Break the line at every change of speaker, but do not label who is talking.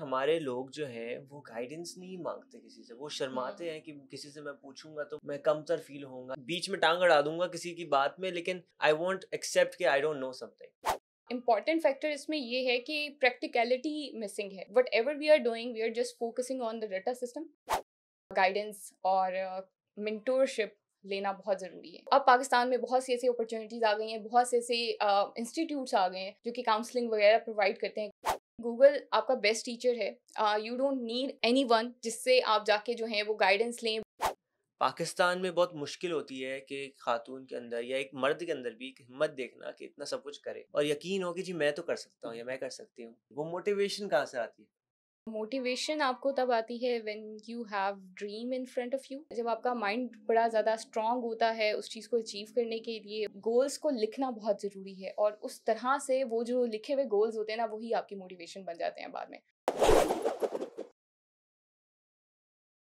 हमारे लोग जो है वो गाइडेंस नहीं मांगते किसी से वो शर्माते हम्म। हैं कि किसी से मैं पूछूंगा तो मैं कमतर फील होऊंगा बीच में टांग अड़ा दूंगा किसी की बात में लेकिन आई वॉन्ट एक्सेप्ट कि I don't know something
important factor इसमें ये है कि प्रैक्टिकलिटी मिसिंग है whatever we are doing we are just focusing on the data system guidance और मिनटोरशिप uh, लेना बहुत ज़रूरी है अब पाकिस्तान में बहुत सी ऐसी अपॉर्चुनिटीज़ आ गई हैं बहुत से ऐसे इंस्टीट्यूट्स uh, आ गए हैं जो कि काउंसलिंग वगैरह प्रोवाइड करते हैं गूगल आपका बेस्ट टीचर है you don't need anyone जिससे आप जाके जो है वो गाइडेंस लें
पाकिस्तान में बहुत मुश्किल होती है कि एक खातून के अंदर या एक मर्द के अंदर भी हिम्मत देखना कि इतना सब कुछ करे और यकीन हो कि जी मैं तो कर सकता हूँ या मैं कर सकती हूँ वो मोटिवेशन कहाँ से आती है
मोटिवेशन आपको तब आती है when you have dream in front of you जब आपका माइंड बड़ा ज़्यादा स्ट्रांग होता है उस चीज़ को अचीव करने के लिए गोल्स को लिखना बहुत ज़रूरी है और उस तरह से वो जो लिखे हुए गोल्स होते हैं ना वही आपकी मोटिवेशन बन जाते हैं बाद में